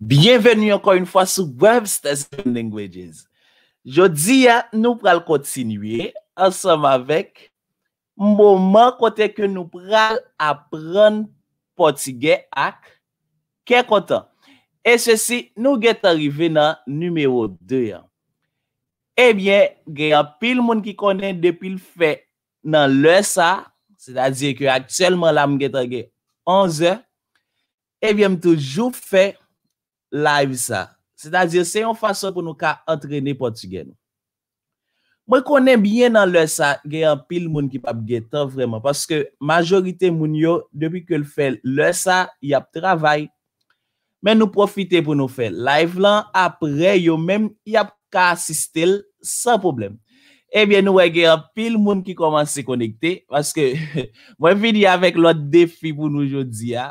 Bienveni ankon yon fwa sou Web Station Languages. Jodi ya nou pral kontinuye ansam avek mbouman kote ke nou pral apren poti ge ak ke kontan. E se si nou get arrive nan numero 2 ya. Ebyen eh ge yon pil moun ki konen depil fe nan lè sa se da diye ki aktselman la mget a ge 11 ebyen mtoujou fe live sa, se da dir se yon fason pou nou ka antrene portugene mwen konen byen nan lè sa, gen yon pil moun ki pap getan vreman, paske majorite moun yo, debi ke l fè lè sa yap travay men nou profite pou nou fè live lan apre yo, men yap ka asiste l, san problem ebyen eh nou wè gen yon pil moun ki koman se konekte, paske mwen vidi avèk lòt defi pou nou jodi ya,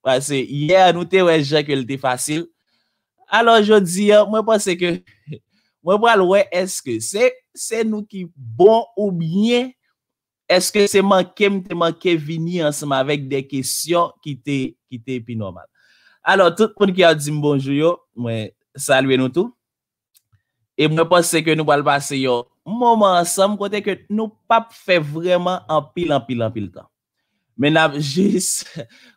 paske yè anoute wè jè ke l tè fasil Alors, je dis, mwen pense ke, mwen pral wè, eske se, se nou ki bon ou bine, eske se man kem, te man ke vini anseman vek de kesyon ki te, ki te pi normal. Alors, tout kon ki a di mbonjou yo, mwen salwe nou tou. E mwen pense ke nou pral base yo, mwen mwansam kote ke nou pap fe vreman an pil an pil an pil tan. Men ap jis,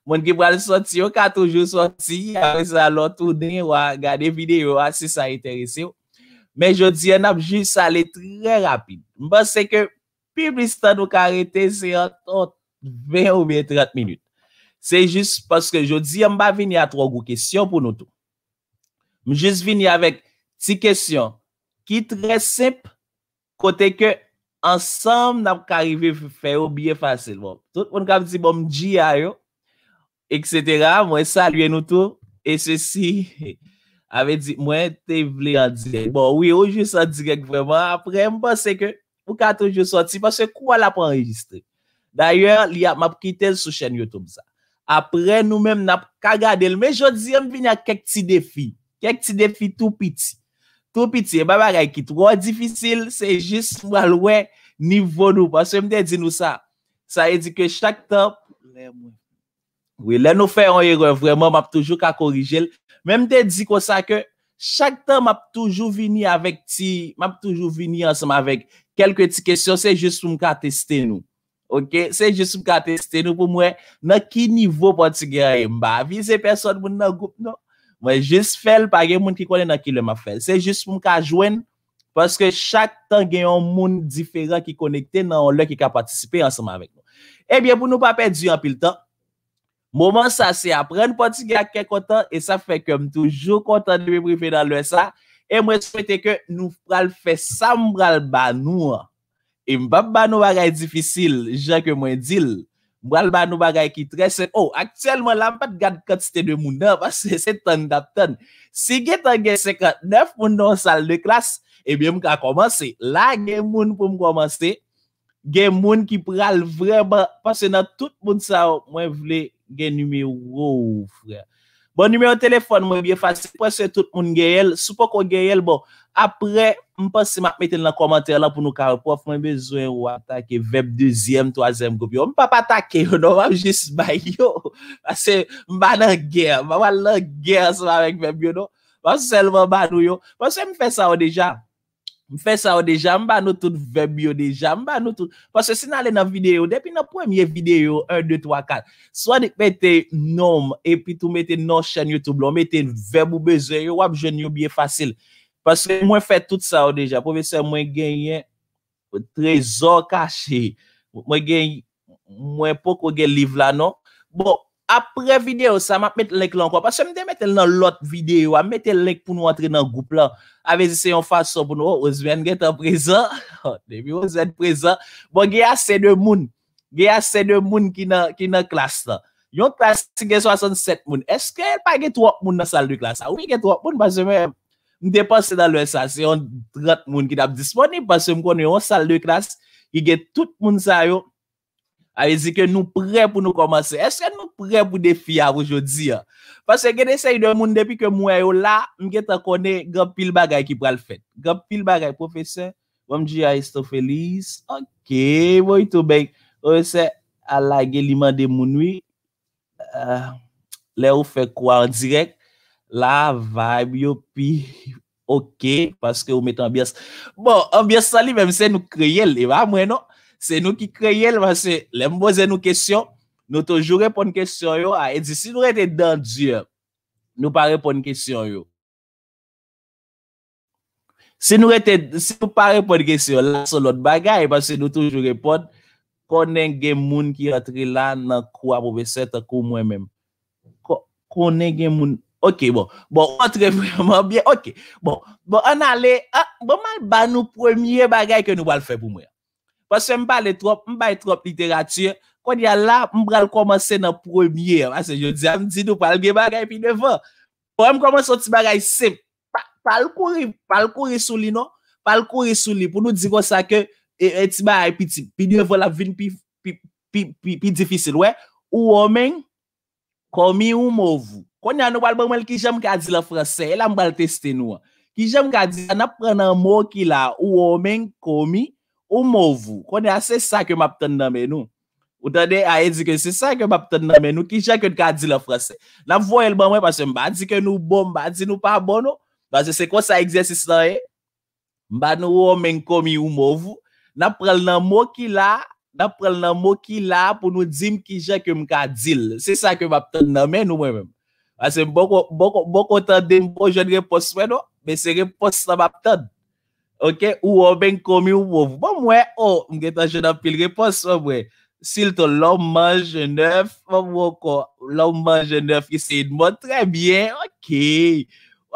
moun ki brade soti yo, ka toujou soti, apè sa lò tou den yo, a gade videyo, a se sa interese yo. Men jò di an ap jis ale trè rapide. Mba se ke, pi blistan nou ka arete se an ton 20 ou bien 30 minute. Se jis paske jò di an, mba vini a trok ou kesyon pou nou tou. Mbi jis vini avek si kesyon ki trè semp kote ke... ansanm nan pou karive fè yo biye fasyl. Tout moun kap di, bon, mji a yo, eksetera, mwen salye nou tou, e se si, avè di, mwen te vle an direk. Bon, wè yo, jwè san direk vreman, apre mwen panse ke pou katon jwè soti, panse kou wè la panregistre. Dayen, li ap map kitel sou chen YouTube za. Apre, nou men nan kagadel, men jwè di, mwen vin a kek ti defi, kek ti defi tou piti. Trou piti, mba e mba rey ki trou an difisil, se jist mba lwen nivou nou. Paswe mde di nou sa, sa e di ke chak tan, lè mwen, wè lè nou fè an e rwè, vwè mwen map toujou ka korijel. Mme mde di kwa sa ke chak tan map toujou vini anseman vek kel kwe ti kesyon, se jist mwen ka testen nou. Se jist mwen ka testen nou pou mwen nan ki nivou pou ti genye mba, vi se person mwen nan goup nou. Mwen jist fèl pa gen moun ki konen nan ki lèm a fèl. Se jist mwen ka jwen, paske chak tan gen yon moun diferan ki konekte nan lèm ki ka patisipe ansama avèk nou. Ebyen eh pou nou pa pè diyan pil tan, mouman sa se apren poti gen a kèk kontan, e sa fè kèm toujou kontan de mè brifè nan lèm sa, e mwen souwete ke nou pral fè sam bral ban nou. E mwen pap ban nou bagay difisil, jèk mwen dil. Bral banou bagay ki tresen. Ou, oh, aktyalman lan pat gade kat stede moun nan, pas se se ton da ton. Si gen tan gen 59 moun nan sal de klas, ebyen mou ka komanse. La gen moun pou m komanse, gen moun ki pral vreman, pas se nan tout moun sa, mwen vle gen nume ou vreman. Bon, nume ou telefon mwen biye fasy, pas se tout moun gen el, soupo kon gen el, bon, apre fasy, Mwen pas se ma mette nan komentary la pou nou karepof, mwen bezwen wap take vep 2e, 3e gobyon. Mwen pa pa take yon, non, wap jist bay yo. Pase mba nan ger, mba wala ger sa mwen vep yon. Non. Wap selvan ban yon. Pase mwen fè sa wad deja, mwen fè sa wad deja, mwen ban nou tout vep yon deja, mwen ban nou tout. Pase se nan ale nan videyo, depi nan pwem ye videyo 1, 2, 3, 4. Swa dik mette nom, epi tou mette non chan YouTube lo, mette vep ou bezwen yon, wap jen yon biye fasil. Paske mwen fè tout sa ou deja. Po ve se mwen genyen trezor kache. Mwen genyen, mwen pouk ou gen liv la nou. Bon, apre video sa, mwen pèt lèk lan kwa. Paske mwen de mèt el nan lot videyo. Mèt el lèk pou nou atre nan goup la. Ave zise yon fason pou nou, ozwen oh, gen ten prezant. O, oh, debi ozwen prezant. Bon, gen yon sè de moun. Gen yon sè de moun ki nan klas ta. Yon klas si gen 67 moun. Eske el pa gen 3 moun nan sal du klas? Ou gen 3 moun? Paske mwen Mwen depanse dan lwen sa, se yon drat moun ki dap disponib. Pase mwen konen yon sal de klas ki get tout moun sa yo. A yon e zi ke nou pre pou nou komanse. Eske nou pre pou defi avou jodi ya? Pase gen ese yon moun depi ke mwen yo la, mwen get akone gap pil bagay ki pral fet. Gap pil bagay, profese, wamji a yon stofelis. Ok, woy tou beg. Ose, ala gen liman de moun we. Wi, euh, le ou fe kouar direk. la vibe yo pi okey, paske ou mette ambias. Bon, ambias sa li, memse nou kreyel, eva mwenon, se nou ki kreyel, vase lemboze nou kesyon, nou toujou repon kesyon yo, a edzi, si nou rete dandye, nou pa repon kesyon yo. Si nou rete, si nou pa repon kesyon, la solot bagay, vase nou toujou repon, konen gen moun ki atri lan, nan kwa pou ve seta kou mwen men. Konen gen moun, Ok, bon. Bon, an tre vreman bien. Ok, bon. Bon, an ale ah, bon man ban nou premier bagay ke nou bal fe pou mwen. Paswe m bal e trop, m bal e trop literatiyen kon ya la, m bal komanse nan premier. Asen, yo di, am di nou pal ge bagay pi nevan. Bon, m komanse ou ti bagay se. Pal kouri, pal kouri sou li, no? Pal kouri sou li pou nou di kon sa ke e ti bagay pi ti. Pi nye vol avin pi, pi, pi, pi di fisi lwe. Ou omen komi ou mou vou. Kwenye an nou bal ban mwen ki jèm kadi la franse, e la mbal testi nou an. Ki jèm kadi la, nap pren nan mou ki la, ou ou men komi, ou mou vou. Kwenye an, se sa ke map ten name nou. Ou dade a ye di ke se sa ke map ten name nou, ki jèm ke di kadi la franse. Nap vo el ban mwen, pasen mba di ke nou bon, mba di nou pa bon nou, pasen se kwa sa egzesistan e, mba nou ou men komi, ou mou vou. Nap pren nan mou ki la, nap pren nan mou ki la, pou nou di mki jèm ke mka dil. Se sa ke map ten name nou mwen mwen. Mwen se mboko, mboko, mboko tade mbo jen repos wè nou, mwen se repos sa mbap tade. Ok, ou ou ben komi ou ou, bon mwen oh, mwen ou, mwen getan jen apil repos wè bon mwen. Sil to, lom manjenev, bon mwen mwen kon, lom manjenev, isi mwen, trebyen, ok.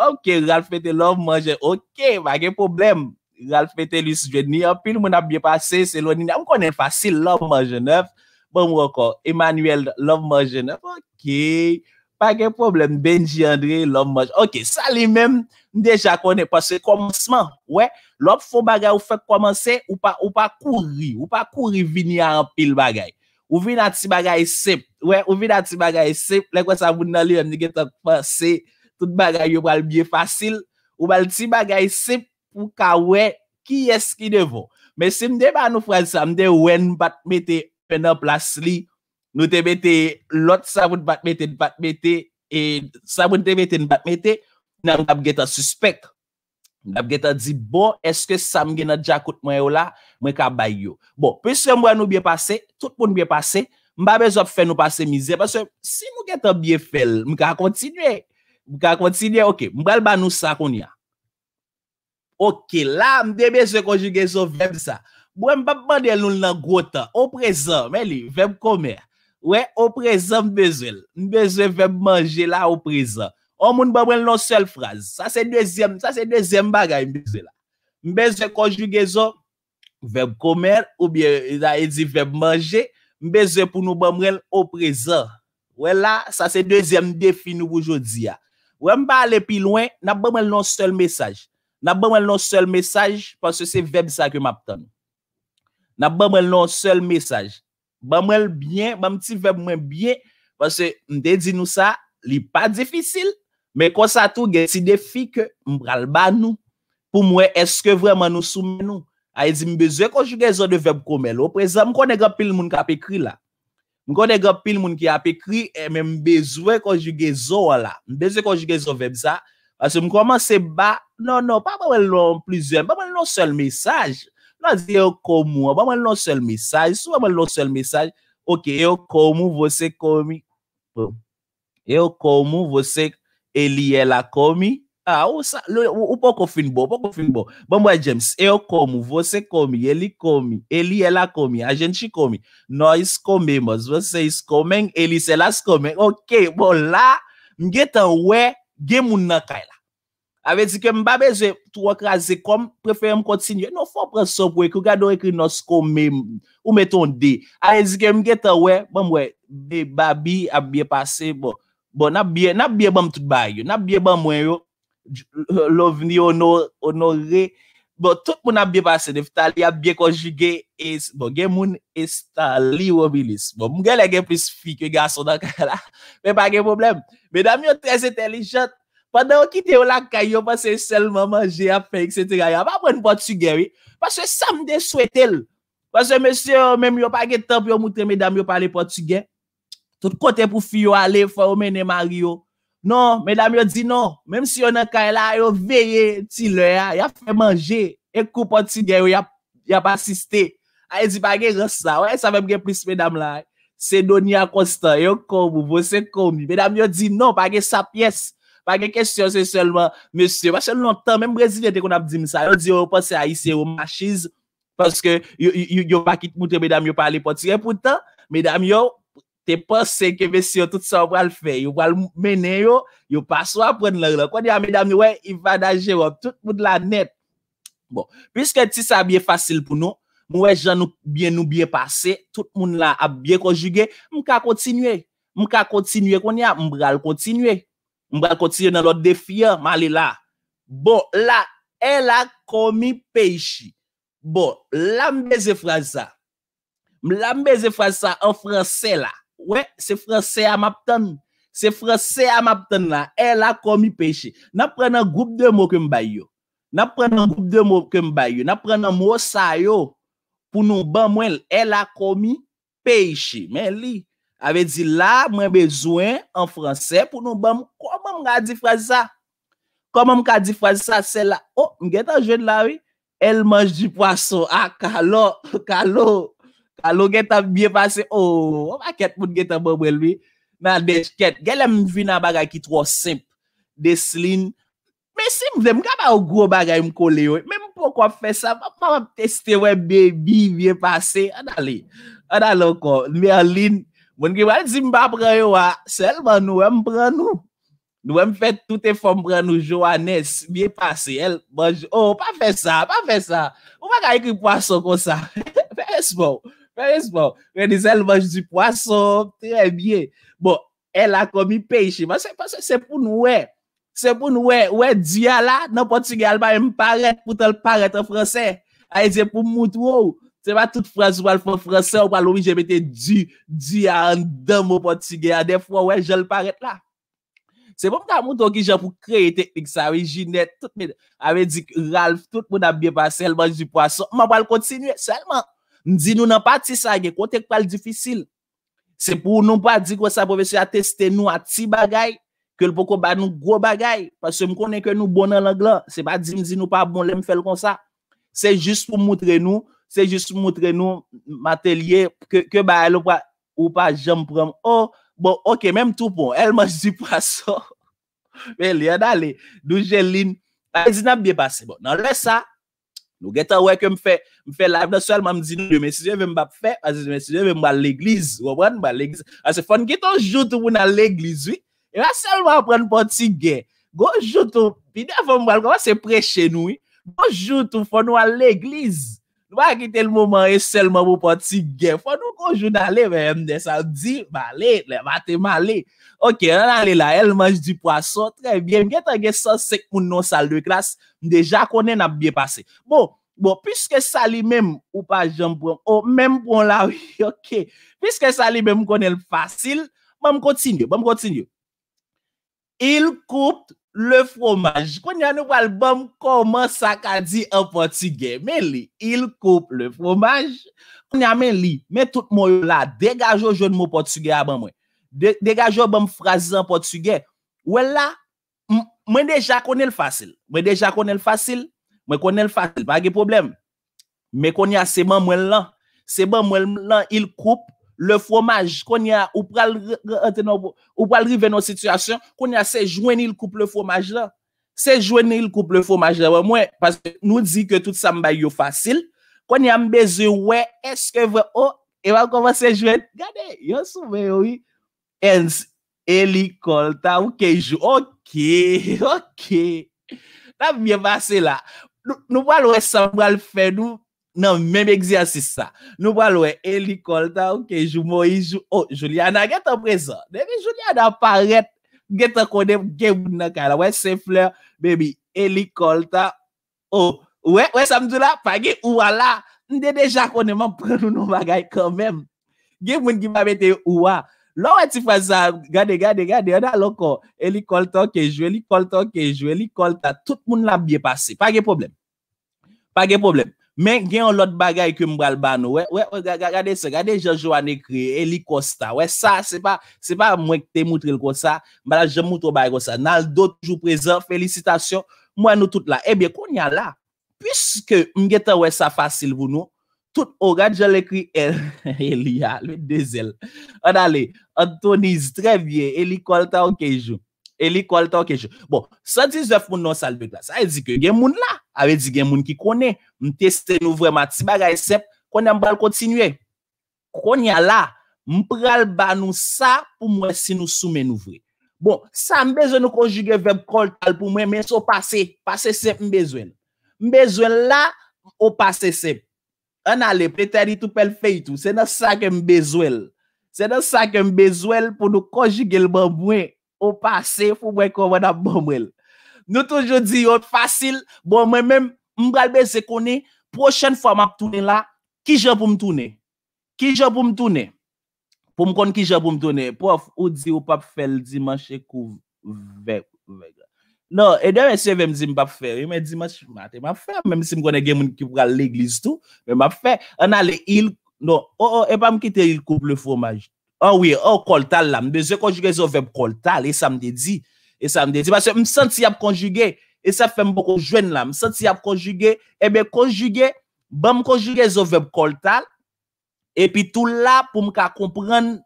Ok, ral fete lom manjenev, ok, mwen gen problem. Ral fete lus jen ni apil, mwen ap biye pase, se lwen ni, mwen konen fasil, lom manjenev, mwen mwen kon, Emmanuel, lom manjenev, ok. Pake problem, Benji, André, l'homme moche. Ok, sa li men, mdeja konen pas se komseman. Ouè, l'homme fò bagay ou fèk komanse, ou pa kouri, ou pa kouri vini an pil bagay. Ouvi nan ti bagay sep, ouè, ouvi nan ti bagay sep, lèk wè sa voun nan li, an nige ton fase, tout bagay yo pral biye fasil. Ouval ti bagay sep, ou ka wè, ki eski devon. Mè sim de ba nou fransi, amde wen bat metè penan plas li, Nou te bete lot sa voun batmete n batmete E sa voun te bete n batmete Nan mga mgeta suspect Mga mgeta di bon Eske sa mgena jakout mwen yo la Mwen ka bay yo Bon, pwese mwen mwen nou bye pase Tout mwen bye pase Mba bezop fe nou pase mize Si mwen geta bye fel Mwen ka kontinye Mwen kal banou sa kon ya Ok, la mdebe se konjuge so veb sa Mwen mba bandel nou nan grota O prezen, men li, veb kome Ouè, ou prezèm bezèl. Mbezèm vèm manjè la ou prezèm. Ou moun bèm wèl non sèl fraz. Sa sè dèzèm, sa sè dèzèm bagay mbezè la. Mbezè konjugezò. Vèm komèl ou bèzèm vèm manjè. Mbezè pou nou bèm wèl ou prezèm. Ouè la, sa sè dèzèm defi nou woujoudzi ya. Ouè mba ale pi lwen, nan bèm wèl non sèl mesaj. Nan bèm wèl non sèl mesaj, panse se vèm sa ke map tèm. Nan bèm wèl non sèl Ba mwen l byen, ba mti veb mwen byen, pase m de di nou sa, li pa defisil, me konsa tou gen si defi ke m pral ba nou, pou mwen eske vreman nou soumen nou. A ye di m bezwe konjuge zo de veb kome lo, preza m konen grap pil moun ki ap ekri la. M konen grap pil moun ki ap ekri, e men m bezwe konjuge zo la. M bezwe konjuge zo veb sa, pase m koman se ba, non, non, pa mwen l lon plizem, pa mwen l lon sol mesaj. Nou zi yo komu, waman nou sel mesaj, sou waman nou sel mesaj, ok, yo komu, vose komi, bon, yo komu, vose, eli, ela komi, a, ou sa, ou poko finbo, poko finbo. Bon, mwen James, yo komu, vose komi, eli komi, eli, ela komi, a jenchi komi, nou is komi, mwen zi vose is komi, eli, ela is komi, ok, bon, la, mwen getan we, gen moun nan kay la. Awe zike mbabe zwe, tou wak raze kom, prefery mkonsinye, nou fok prasop we, kou gado ekri nos kom me, ou meton de. Awe zike mge ta we, bon mbam we, de babi ap biye pase, bo, bo, nap biye, nap biye bam tout bagyo, nap biye bam mwen yo, lovni onore, bo, tout moun ap biye pase, def tali ap biye konjige, es, bo, gen moun es tali wabilis, bo, mgele gen plis fik, gen sondan kala, men pa gen problem, men dam yo tres etelijat, Pendant qu'ils étaient là, ils ont passé seulement manger, à faire, etc. Ils n'ont pas pris boîte portugais, parce que ça me souhaité. Parce que monsieur, même, ils a pas de temps pour montrer mesdames, il parlent portugais. Tout côté pour filles aller, faire faut mener Mario. Non, mesdames, ils dit non. Même si on a un là, ils ont veillé, ils ont fait manger, et coup portugais, ils n'ont pas assisté. Ils ah, dit pas que ça. Ouais, ça même plus, mesdames, là. C'est Donia Costa, yo comme, vous, c'est comme. Mesdames, ils dit non, pas de sa pièce. Pake kestyon se selman, mese, mese lontan, menm brezivete kon ap di misa, yo di yo pase a yise yo machiz, paske yo bakit moutre, bedam yo pale potire, poutan, bedam yo, te pase ke vese yo tout sa wale fe, yo wale mene yo, yo paswa pren lor, kwa di ya bedam yo, yi va da jero, oh, tout mout la net. Bon, piske ti sa biye fasil pou nou, mou wej jan nou biye nou biye pase, tout moun la ap biye konjuge, mou ka kontinue, mou ka kontinue kon ya, mou bral kontinue. Mbrakot si yo nan lot defi yo, mali la. Bo, la, el a komi peyishi. Bo, lambe ze fraza. Lambe ze fraza an franse la. We, se franse a mapten. Se franse a mapten la, el a komi peyishi. Na prena goup de mwok mbayo. Na prena goup de mwok mbayo. Na prena mwosayo pou nou ban mwen el a komi peyishi. Men li. Ave di la mwen bezwen an franse pou nou bam. Koman mwen ka di frazi sa? Koman mwen ka di frazi sa se la? Oh, mwen get an jen la vi? El manj di pwaso. Ah, kalo, kalo. Kalo get an biye pase. Oh, waket mwen get an babel bon vi? Nan, detket. Gela mwen vi nan bagay ki tro semp. Deslin. Men si mwen zem, mwen kapa ou gro bagay mwen kole yo? Men mwen pokwa fe sa? Mwen pwa mwen pweste we, baby, biye pase? Adali. Adali ou ko. Merlin. Mon gueule, zimba c'est yoa qui va nous empruner. Nous m'en fait tout effort pour nous, Johannes, bien passé. Elle mange, oh, pas fait ça, pas fait ça. On va écrire poisson comme ça. Fais-moi, fais-moi. Elle dit, elle mange du poisson, très bien. Bon, elle a commis péché, mais c'est parce que c'est pour nous, c'est pour nous, ouais, dialect, non, parce que elle l'impression qu'elle ne peut pas en française. Elle dit pour Moutou Se pa tout frans ou pa l'franse ou pa l'oui je mette du, du a an dam ou pa ti ge, a defwa ou e jel paret la. Se pou mta mouton ki jen pou kreye teknik sa, ave jinet, ave dik Ralph, tout moun ap biye pa selman, jy po aso, mwen pa l'kontinue, selman. Ndi nou nan pa ti sa ge, kontek pa l'difisil. Se pou nou pa dik ou sa profesyon a testen nou a ti bagay, ke l'poko ba nou gro bagay, pa se m konen ke nou bonan l'anglan, se pa di m di nou pa bon lè m fel kon sa, se jist pou moutre nou, se jist moutre nou matelye ke ba el ou pa ou pa jom pram. Oh, bon, ok, menm tou bon, el ma zi praso. Men li an ale, dou jelin, pa zi nan biye pase. Bon, nan le sa, nou geta weke mfe, mfe live da sol, manm zi nou, yo mwen si je ven mba fe, yo mwen si je ven mba l'eglize, yo pran mba l'eglize. A se fon ki ton joutou pou nan l'eglize, yo a sel mwa pran poti gen. Go joutou, pi de a fon mba l'eglize, yo mwen se preche nou, go joutou, fon nou Nwa akite l mouman e selman mou pati gen. Fwa nou konjou nan le ve mde saldi. Ma le, le vate ma le. Ok, nan le la el manj di po aso. Tre bien, gen tan gen salsek moun nan saldo e klas. Mdeja konen ap biye pase. Bo, bo, piske sali menm ou pa jom pou an. O, menm pou an la. Wi, ok, piske sali menm konen fasil. Mwen kontinye, mwen kontinye. Il koupi. Le fromaj, konya nou wale bom koman sa ka di an portugè, men li, il koupe le fromaj, konya men li, men tout moun la, degajo joun moun portugè an ban mwen, degajo bom frazi an portugè, wè la, mwen deja konel fasil, mwen deja konel fasil, mwen konel fasil, pa ge problem, men konya seman bon, mwen lan, seman bon, mwen lan, il koupe, Le fomaj, kwen ya ou pral rive nou situasyon, kwen ya se jweni l koupe le fomaj la. Se jweni l koupe le fomaj la. Mwen, nou di ke tout sa mbay oh, yo fasil. Kwen ya mbeze, wè, eske vwe, oh, e va komanse jweni. Gade, yon sou mwen yo yi. Enz, helikolta, ou kejou. Ok, ok. La mwen base la. Nou pral wè sa mbay l fè nou. nan menbe egzyansis sa. Nou balwe, helikolta ou kejou mo yijou. O, oh, Juliana, gen ton prezant. Demi, Juliana, paret gen ton konen gen moun nan kala. Wey, se fleur, bebi, helikolta ou. Oh, wey, wey, samdou la, pagi, ouwa la. Nde dejan konenman prenoun nou bagay konmen. Gen moun gen mabete ouwa. Lò, wey, ti fazan, gade, gade, gade, gen nan lò ko, helikolta ou kejou, helikolta ou kejou, helikolta ou kejou, tout moun la biye pase. Page problem. Page problem. Men gen yon lot bagay ke mbral bano, wè, wè, wè, wè, gade se, gade je jou an ekri, Eli Kosta, wè, sa, se pa, se pa mwen te moutre l kosa, mwen la je moutre ba yon kosa, nal do toujou prezant, felicitasyon, mwen nou tout la. Ebyè, eh kon yon la, pyske mgetan wè sa fasil voun nou, tout ou gade je l ekri, Eli, Eli, le dezel, an ale, an toniz, tre bie, Eli Kosta, an kejou. Eli koltan kejè. Bon, sa dizèf moun nan salbe glas. Aè di ke gen moun la. Aè di gen moun ki konè. M testè nou vre mat. Si baga e sep, konè m bal kontinuyè. Konè la, m pral ban nou sa pou mwen si nou soumen nou vre. Bon, sa m bezwen nou konjige veb koltan pou mwen men so pase. Pase sep m bezwen. M bezwen la, o pase sep. An ale, petèri tou pel fey tou. Se nan sa ke m bezwen. Se nan sa ke m bezwen pou nou konjige l ban mwen. Ou pa se fwo mwen kon wad ap bomwel. Nou toujou di yo fasil. Bon mwen oh, bon, men mbralbe se koni. Prochen fwa mwen ap toune la. Ki jop pou m toune? Ki jop pou m toune? Pou m kon ki jop pou m toune? Prof ou di ou pa fwel di manche kou? Non, e dewe se ve m zim pa fwel. E me zim manche mat. E ma fwel. Mem si m kon e gen moun ki pou kal l'eglis tou. E ma fwel. An ale il. Non, o oh, o. Oh, e pa m kite il kouple fwomaj. An ah wè, an oh, koltal la, mbeze konjuge zo veb koltal, e sa mde di. E sa mde di, basè msansi ap konjuge, e sa fè mbo konjwen la, msansi ap konjuge, e eh mbe konjuge, bè bon, mkonjuge zo veb koltal, e pi tout la pou mka kompren,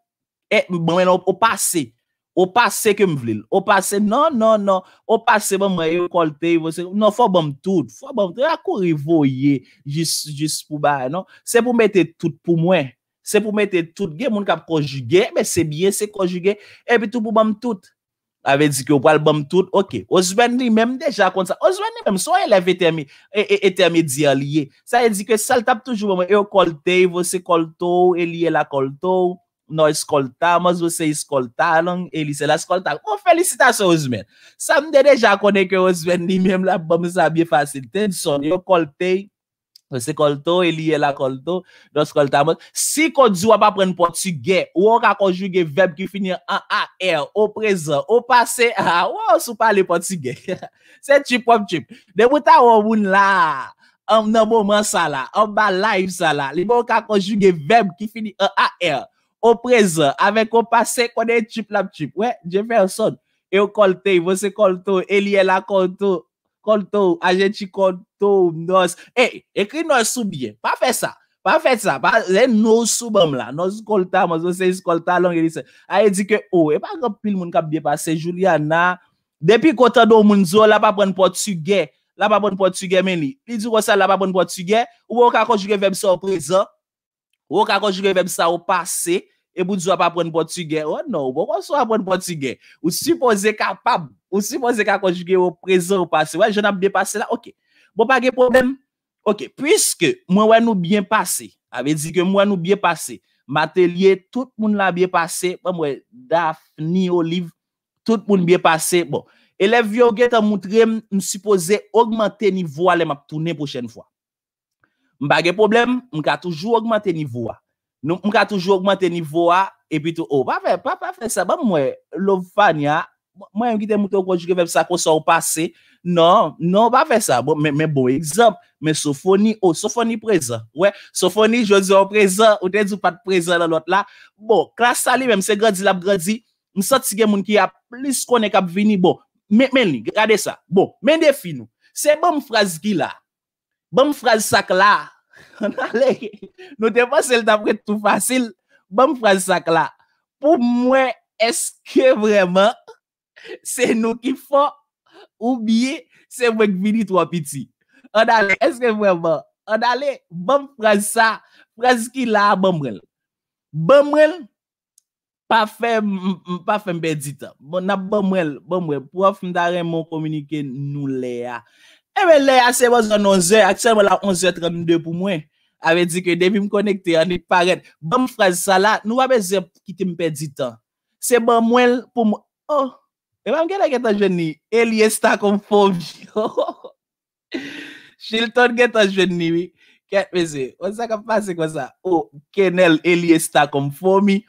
e mwen opase, opase ke m vlil, opase, non, non, non, opase, bè mwen e koltay, non, fò bè bon mtout, fò bè bon mtout, akou ah, rivoye, jis pou bè, non, se pou mwete tout pou mwen. Se pou mette tout ge, moun kap konjuge, me se bie, se konjuge, e pe tout pou bame tout. Ave di ki ou pal bame tout, ok. O Zvendri mèm deja kon sa. O Zvendri mèm so, e lev etermi, etermi di alie. Sa e di ki sal tap toujou mèm, e yo koltey, e vose kolto, elie la kolto, nou eskolta, mòs vose eskolta, long, elise la eskolta. O bon, felicitasyon, O Zvendri. Sa mde deja konen ki O Zvendri mèm la, bame sa biye fasilite, son yo koltey, Euh, colto, il y a la colto, dans ce Si kon di wap on va ka konjuge verbe ki finit an a, au présent, au passé. On ne waw pas pale portugais. C'est chip wap chip. De la, en nan moment ça la, en ba live sa la, li wak konjuge verb ki fini an a, er, présent présent avek passé pase, konen chip lap chip. Ouais, Jefferson, e o kolte, e colto, kolto, y la colto. Konto, ajenchi konto, mnons, e, eh, ekri mnons soubyen, pa fe sa, pa fe sa, pa, zè mnons soubem la, mnons koltan, mons mons sej skoltan, langenise, aye di ke o, oh, e pa kapil moun kap biye pase, Juliana, depi kota do moun zo, la pa pon portugye, la pa pon portugye meni, li di wosa la pa pon portugye, ou woka konjuge vemsa ou prezen, ou woka konjuge vemsa ou pase, E bout zwa pa pren portugè. Oh no, bon, bon, zwa pren portugè. Ou suppose kapab. Ou suppose ka konjuge ou prezon ou pase. Ouè, jen ap biye pase la. Ok. Bon, pa ge problem. Ok. Piske, mwen wè nou biye pase. Ave di ke mwen wè nou biye pase. Ma te liye, tout moun la biye pase. Mwen wè, Daf, Ni, Olive. Tout moun biye pase. Bon. Elef Vioge ta moutre msupose augmente nivoua le map toune pochene fwa. Mba ge problem, mka toujou augmente nivoua. Mwen ka toujou augmente nivou a, epi tou ou. Oh, ba fe, ba fe sa. Ba mwen louv fanyan, mwen yon gite mwen tou konjuge vep sa kon sorpase. Non, non, ba fe sa. Bon, men bon, ekzamp, men soufoni ou, oh, soufoni prezant. Ouè, soufoni, jouzou prezant, ou tezou pat prezant lalot la. Bon, klasa li men, mwen se gradzi lab gradzi, mwen sot si gen moun ki a plis konen kap vini. Bon, men ni, gade sa. Bon, men definou. Se bon mwen fraz ki la, bon mwen fraz sak la, On ale, nou te pa sel ta pre tout fasil, bom fraj sak la, pou mwen eske vremen, se nou ki fa oubiye, se mwen kvini twa piti. On ale, eske vremen, on ale, bom fraj sa, fraj ki la, bom rel. Bom rel, pa fe mbedita. Bon ap bom rel, bom rel, pou waf mda remon komunike nou le ya. Ebe le, ase wazan 11, aksel wala 11.32 pou mwen. Ave di ke devim konekte, ane paret. Bwam frazi sa la, nou wap eze kite mpedi tan. Se bwam mwen pou mwen... Oh, ebam gen la getan jwenni, Eli estakom fomi. Chil ton getan jwenni, wik. Ken, mese, wazan ka pase kwa sa? Oh, ken el, Eli estakom fomi.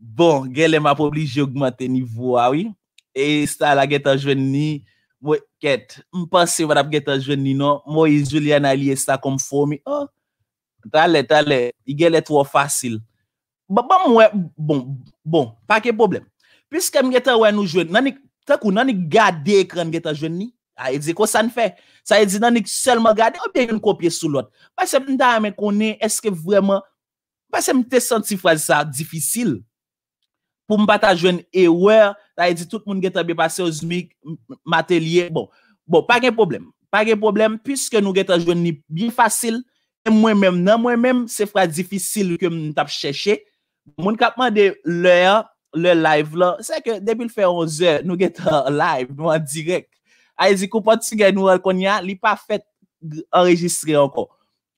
Bon, gen le ma pou bli jogmante ni vwa, ah, wik. Eli estal la getan jwenni, wè ket, mpansi wad ap geta jwen ni no, mwen yi Juliana li yesta kom fò mi, oh, talè, talè, yi gelè tro fasil. Mwen mwen, bon, bon, pake problem. Piske mwen geta wè nou jwen, nanik, takou nanik gade ekran geta jwen ni? A, yedze kò san fè? Sa yedze nanik selman gade, obè yon kopye sou lot. Pase mwen da amè konè, eske vwèman, pase mwen te santi fazi sa, difisil, pou mwen bata jwen e wèr, Ta e di tout moun geta bi pase ouzmik, matelye, bon. Bon, pa gen problem. Pa gen problem, piske nou geta jouni bi fasil, mwen non, menm nan mwen menm, se fra difisil ke moun tap chèche. Moun kapman de lè, lè live lè, se ke debil fè 11è, nou geta live, nou an direk. A e di koupan ti gen nou al konya, li pa fèt enregistre anko.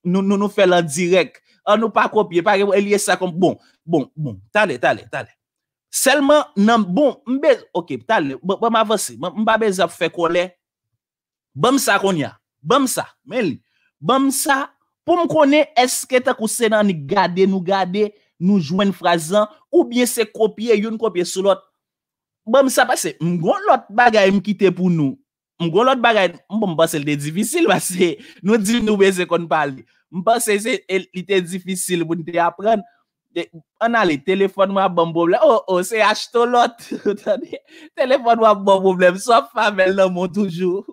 Nou nou fè lè direk, an nou pa kopye, pa gen pou el yè sa kon, bon, bon, bon, talè, talè, talè. Selman nan bon, mbeze, ok, ptal, bon, bon, bon, mba mba vese, mba mba vese fwe kolè, bèm sa kon ya, bèm sa, mè li, bèm sa, pou mkone, eske te kouse nan ni gade, nou gade, nou jwen frazan, ou bie se kopye, yon kopye sou lot, bèm sa pase, mgo lot bagay mkite pou nou, mgo lot bagay, mba mba se lte difisil vase, nou di nou vese kon pali, mba se e, lte difisil pou nte apren, an ale, telefon mwa bon boblem, o, oh, o, oh, se yache to lot, telefon mwa bon boblem, son favel nan moun toujou,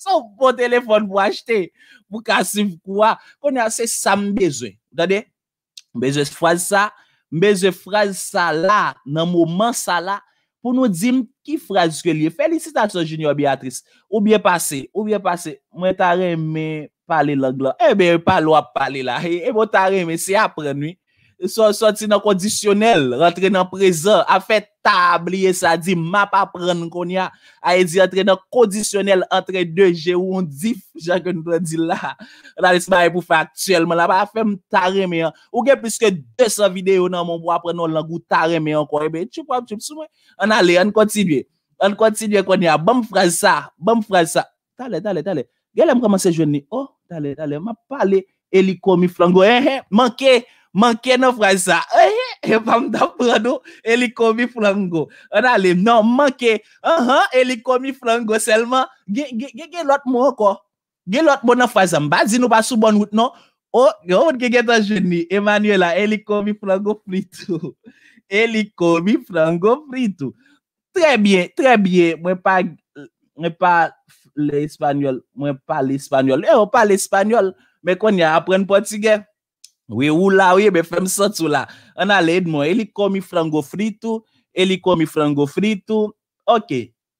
son bon telefon mwa achete, pou kasev kwa, kon yase sa mbeze, mbeze fraze sa, mbeze fraze sa la, nan moun man sa la, pou nou dim ki fraze skwe liye, felicitasyon Junior Beatrice, oubyen pase, oubyen pase, mwen tareme pale langla, ebe, eh ebe, palwa pale la, ebe, eh, tareme, se apre nwi, Swa ti nan kondisyonel, rentre nan prezant. A fe tabliye sa, di map apren kon ya. A e di rentre nan kondisyonel, rentre 2G ou on dif. Ja ke nou dwe di la. La le semane pou fe aktuelman la. A fe mtare me yon. Ou gen pwiske 200 videyo nan moun pou apren yon langou, tare me yon kwenye. Be, tchup wap, tchup sou mwen. An ale, an kontidye. An kontidye kon ya. Bwem fraj sa, bwem fraj sa. Tale, tale, tale. Gye lem koman se jwenni? Oh, tale, tale. Ma pale, eliko mi flango. En, eh, en, eh, manke eliko. Manke nan fraj sa, eh, eh, epam da prado, eliko mi frango. An alem, nan manke, ahan, eliko mi frango selman, ge, ge, ge, ge lot mou anko. Ge lot mou nan fraj sa, mbazi nou pa sou bon wout nan, o, o, ge, ge, ge, ta jeni, Emanuela, eliko mi frango frito. Eliko mi frango frito. Tre bie, tre bie, mwen pa, mwen pa l'Espanyol, mwen pa l'Espanyol. Eh, o, pa l'Espanyol, mwen konye apren portigev. Ouye oula, ouye, be fèm sot oula. An alèd mwen, eli komi frango frito, eli komi frango frito. Ok,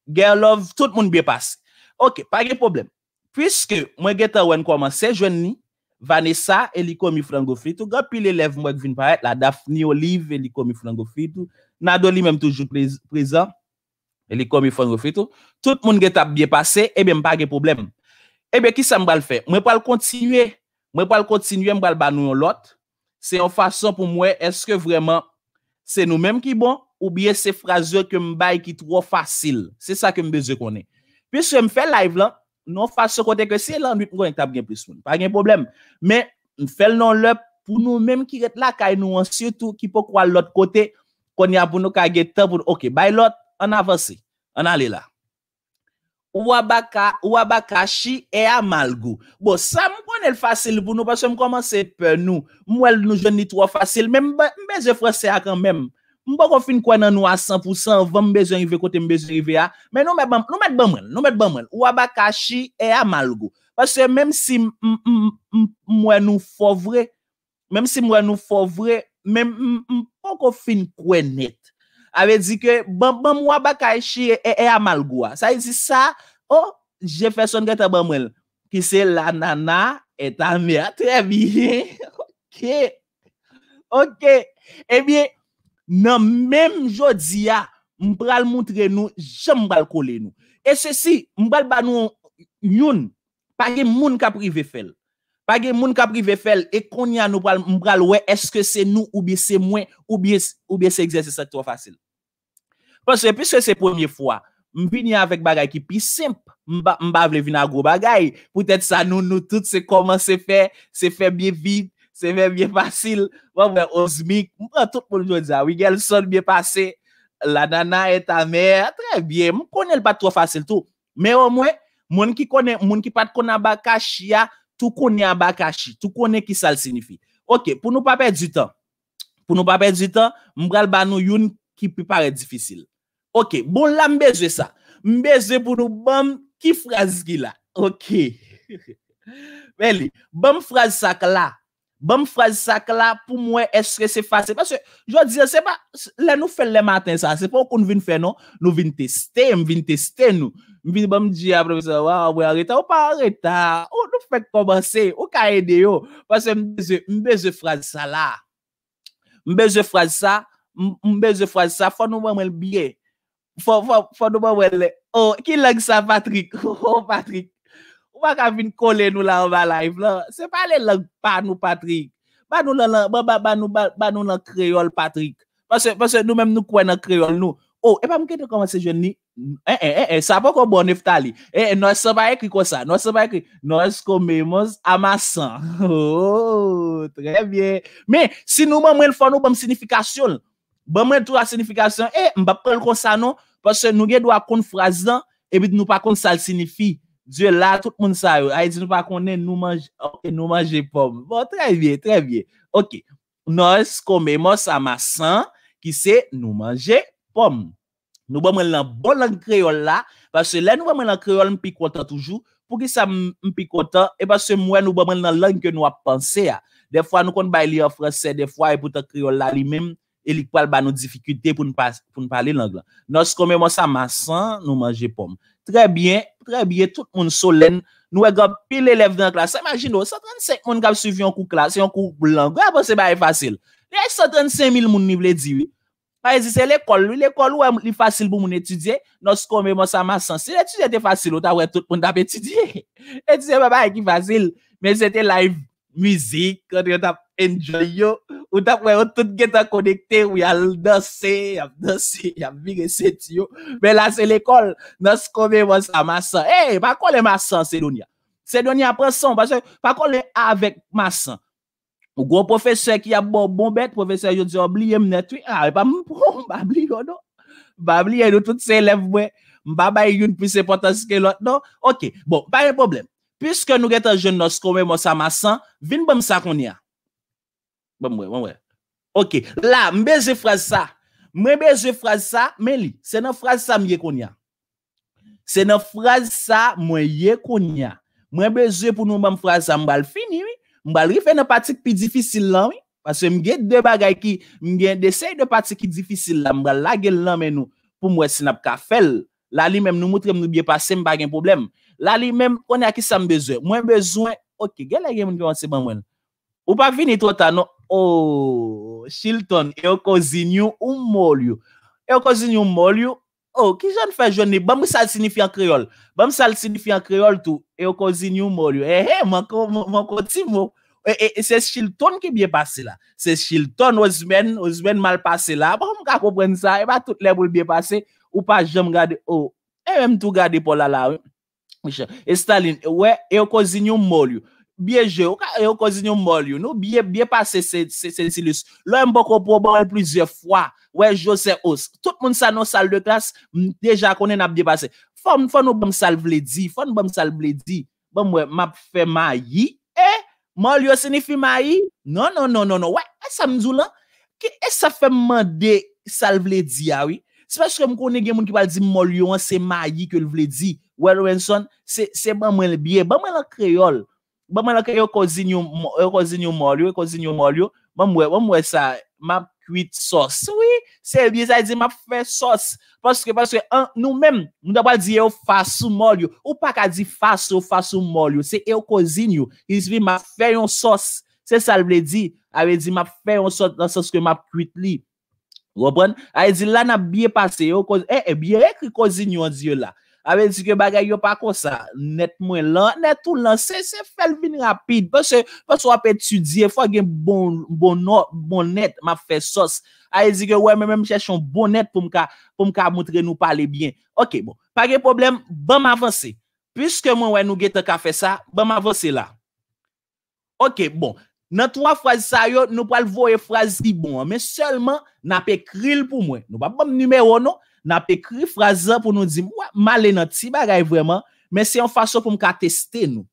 girl love, tout moun biye pas. Ok, pa ge problem. Piske mwen geta wèn kwa manse, jwen ni, Vanessa, eli komi frango frito. Gapil elev mwen vin paret, la Daphne Olive, eli komi frango frito. Nado li mèm toujou prezant, eli komi frango frito. Tout moun geta biye pase, ebe mpa ge problem. Ebe ki sa mbal fè? Mwen pal kontinue. Mwen pal kontsinyen mwen bal ban nou yon lot. Se yon fason pou mwen, eske vreman, se nou menm ki bon, oubie se frazeur ke m bay ki tro fasil. Se sa ke m beze konen. Pis se m fè live lan, nou fason kote ke se lan, mwen tab gen plis moun. Pa gen problem. Men, m fè l non lop, pou nou menm ki ret la kay nou, an syotou ki po kwa lot kote, kon yon pou nou kage tepoun. Ok, bay lot, an avansi. An ale la. Wabakashi e Amalgo. Bo, sa mwen, connais facile pour nous parce que je commence à nous. Moi, nous ne pas trop facile. Même je fais c'est quand même. Je ne peux pas finir dans nous à 100%, nous besoin il de côté, nous arriver à Mais nous mettons, nous mettons, nous mettons, nous ou nous et Amalgo. Parce que même si moi nous faut vrai, même si moi nous faut vrai, même je ne pas finir quoi net. Avait dit que, bon, bon, moi, bakashi et amalgo Ça veut dire ça, oh, Jefferson Gata Bamel, qui c'est la Etan mè, trè bie. Ok. Ok. E bie, nan mèm jò diya, mpral moutre nou, jè m pral kole nou. E sè si, mpral ban nou youn, page moun kapri ve fel. Page moun kapri ve fel, e konya nou pral mpral, wè, eske se nou, ou bè se mwen, ou bè se egzè, se sè tro fasyl. Ponsè, pise se se pwemye fwa. Mpini avèk bagay ki pi simp Mba vle vina gro bagay Poutèt sa nou nou tout se koman se fè Se fè bie viv, se fè bie fasil bon, Wabè, ozmik Mwen tout pou nou jou dja Wigèl son bie pase Lanana etame Mwen konè l pat to fasil tou Mwen ki pat konè bakashi ya Tou konè bakashi Tou konè ki sal sinifi Ok, pou nou pape djita Mwen kal banou youn ki pi pare difisil Ok, bon la mbeje sa. Mbeje pou nou bom ki fraz gi la. Ok. Beli, bom fraz sa ke la. Bom fraz sa ke la pou mwen esre se fase. Pase, jwa diya, seba, la nou fè le matin sa. Seba, ou kon vini fè non? nou? Nou vini testè, mvin testè nou. Mvi bom diya, preve sewa, wè, arreta. Ou pa arreta? Ou nou fè komanse? Ou ka ede yo? Pase, mbeje, mbeje fraz sa la. Mbeje fraz sa. Mbeje fraz sa. Fa nou wè mwen biye. Fon nou mwen wè lè. Oh, ki lèg sa, Patrick? Oh, Patrick. Ou wak avin kole nou la an ba laif la? Se pale lèg pa nou, Patrick? Ba nou la kreol, Patrick? Fonse nou mèm nou kwen la kreol nou. Oh, e pa mwen kete kwa mwen se jen ni? Eh, eh, eh, eh sa pa kwa mwen bon neftali? Eh, eh nou se ba ekri kwa sa? Nou se ba ekri? Nou esko mè mons amasan. Oh, très bien. Mè, si nou mwen mwen fò nou, mwen mwen significasyon. Mwen mwen tout la significasyon. Eh, mwen bap kol kwa sa nou? Pasè nou ge dwa kon frazan, e bit nou pa kon sal sinifi. Dje la, tout moun sa yo. Ay di nou pa konen nou manje pom. Bon, tre vie, tre vie. Ok, nou es kon me mos amasan ki se nou manje pom. Nou ba men lan bon lang kriyol la. Eh, pasè la nou ba men lan kriyol mpikota toujou. Pou ki sa mpikota, e pasè mwen nou ba men lan lang ke nou apanse ya. De fwa nou kon bay li an franse, de fwa e poutan kriyol la li menm. E likwal ba nou difikute pou nou pale langlan. Nors kome monsa masan, nou manje pomme. Tre bie, tre bie, tout moun solen. Nou e gop pil elev dan klas. Imagin nou, 135 moun gap suivi yon kou klas, yon kou langlan. Gwè pou bon, se ba e fasil. E 135 mil moun nivele diwi. Faye zise, l'ekol, l'ekol ou e li fasil pou moun etudye. Nors kome monsa masan, se l'etudye te fasil, ou ta wè tout pou nou tap etudye. Etudye ba ba e ki fasil. Men se te live mizik, ou te tap fasil. enjoy yo, ou tak wè ou tout geta konekte ou yal dosè, yal dosè, yal virè sè ti yo, mè la se l'ekol, nos kome monsa masan, e, pa kon lè masan se donè, se donè apreson, pa kon lè avèk masan, ou gwo profesè ki yab bon bet, profesè yo di obliye mnetwi, a, ah, e pa mpoum, babli yo do, non. babli yo do tout se lev mwen, mbaba youn pwise potanske lot do, non. ok, bon, pa yon problem, pwiske nou geta joun nos kome monsa masan, vin pou msakon ya, Mwen bon, mwen, mwen mwen. Ok, la, mwen beze fraz sa. Mwen beze fraz sa, men li. Se nan fraz sa mwen ye konya. Se nan fraz sa mwen ye konya. Mwen beze pou nou mwen beze fraz sa mwen bal fini, oui. Mwen bal rifen nan patik pi difisil lan, oui. Paswe mwen gen de bagay ki, mwen gen desay de patik ki difisil lan. Mwen la gen lan men nou pou mwen sinap ka fel. La li men nou moutre mwen nou biye pasen mwen bagay mwen problem. La li men, mwen ya ki sa mwen beze. Mwen bezoen, ok, gen la gen mwen bezoen se mwen mwen. Ou pa fini trotan nou. Oh, Chilton, e o kozi nyon ou mol yon? E o kozi nyon ou mol yon? Oh, ki jan fè jouni? Bam sa l sinifi an kriol? Bam sa l sinifi an kriol tou? E o kozi nyon ou mol yon? Eh, eh, mwen konti mwen. E, e se Chilton ki biye pase la? Se Chilton, ozmen, ozmen mal pase la? Bako mwen ka kompren sa? E ba tout level biye pase? Ou pa jan mwen gade? Oh, e mwen mwen tou gade pou la la? Michel, e Stalin, we, e o kozi nyon ou mol yon? Biye je, ou ka yo e, kozi nyo mol yo, nou biye passe sensilis. Lo mbo kopo bol plizye fwa, wey jo se os. Tout moun sa nou sal de klas, deja konen ap di pase. Fon nou bèm sal vledi, fon nou bèm sal vledi, bèm wey map fe mayi, e, mol yo se ni fi mayi? Non, non, non, non, non. wey, e sa mzou lan, ki e sa fèm mande sal vledi awi? Se pas kèm konen gen moun ki wale di mol yo, se mayi ke l vledi, wey l wèn son, se bèm wèl biye, bèm wèl kreyol. Ba man la ke yo kozinyo molyo, yo kozinyo molyo, ba mwe, ba mwe sa, ma pwit sos. Oui, se el bie sa e di, ma fwen sos. Foske, foske, nou men, nou daba di, yo fasu molyo. Ou pa ka di fasu, yo fasu molyo. Se yo kozinyo, ki se vi, ma fwen yon sos. Se sa el ble di, a we di, ma fwen yon sos, nan sos ke ma pwit li. Woban, a we di, la na bie pase, e eh, eh, bie ek eh, kozinyo an diyo la. Awe zi ke bagay yo pa kon sa, net mwen lan, net ou lan, se se fel bin rapide. Pwese, pwese wap etu diye, fwa gen bon, bon, bon net ma fe sos. Awe zi ke wè, mwen mwen mwen chesyon bon net pou mka, pou mka moutre nou pale bien. Ok, bon, pa gen problem, ban ma avanse. Piske mwen wè nou gete ka fe sa, ban ma avanse la. Ok, bon, nan 3 frazi sa yo, nou pal voye frazi bon, men selman nan pe kril pou mwen. Nou pa bon numero nou. N ap ekri fraze pou nou di, wè, malè nan ti bagay vwèman, men se yon fasyon pou mka testè nou.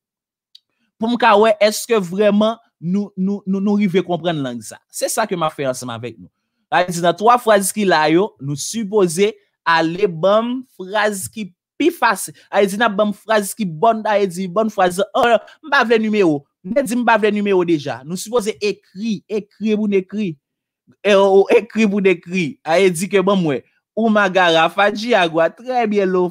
Pou mka, wè, eske vwèman nou rive komprende langi sa. Se sa ke m a fè ansèm avèk nou. Ay di nan, 3 frazi ki la yo, nou supose, ale bèm frazi ki pi fase. Ay di nan, bèm frazi ki bonda, ay di, bèm bon frazi, m bav lè numèo. N e di m bav lè numèo deja. Nou supose, ekri, ekri boun ekri. E o, ekri boun ekri. Ay di ke bèm wè. Ou magara fadji ya gwa. Tre bien lou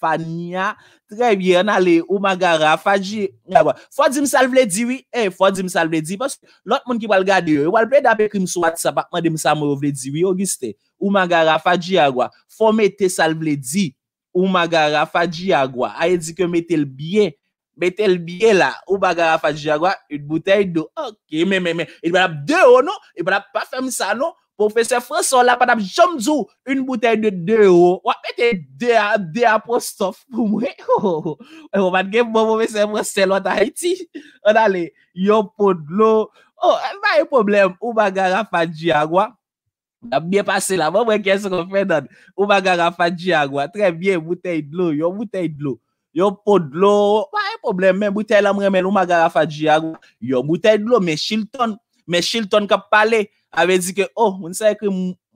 fanya. Tre bien ale. Ou magara fadji ya gwa. Fwa di msal vle diwi. Eh, fwa di msal vle diwi. Post, lout moun ki wal gade yo. Walpe da pe krim sou at sa pakman di msal mou vle diwi. Yo giste. Ou magara fadji ya gwa. Fwa me te sal vle di. Ou magara fadji ya gwa. Aye di ke metel biye. Metel biye la. Ou magara fadji ya gwa. Yut butey do. Ok, men men men. E jwara ap deyo nou. E jwara ap pafem sa nou. Professeur François là, pas d'abjamdou, une bouteille de deux, euros. Ouais, mettez deux apostrophes pour moi. Oh, oh, oh. on va dire bon professeur François là, Haïti. On allez, yon pot de l'eau. Oh, eh, pas de problème, ou bagara fa diagua. A bien passé là, moi, qu'est-ce qu'on fait dans ou bagara fa diagua. Très bien, bouteille de l'eau, yon bouteille de l'eau. Yon pot de l'eau, pas de problème, même bouteille la mremen ou bagara fa diagua. Yon bouteille de l'eau, mais Chilton, mais Chilton qui a parlé avait dit que, oh, on sait que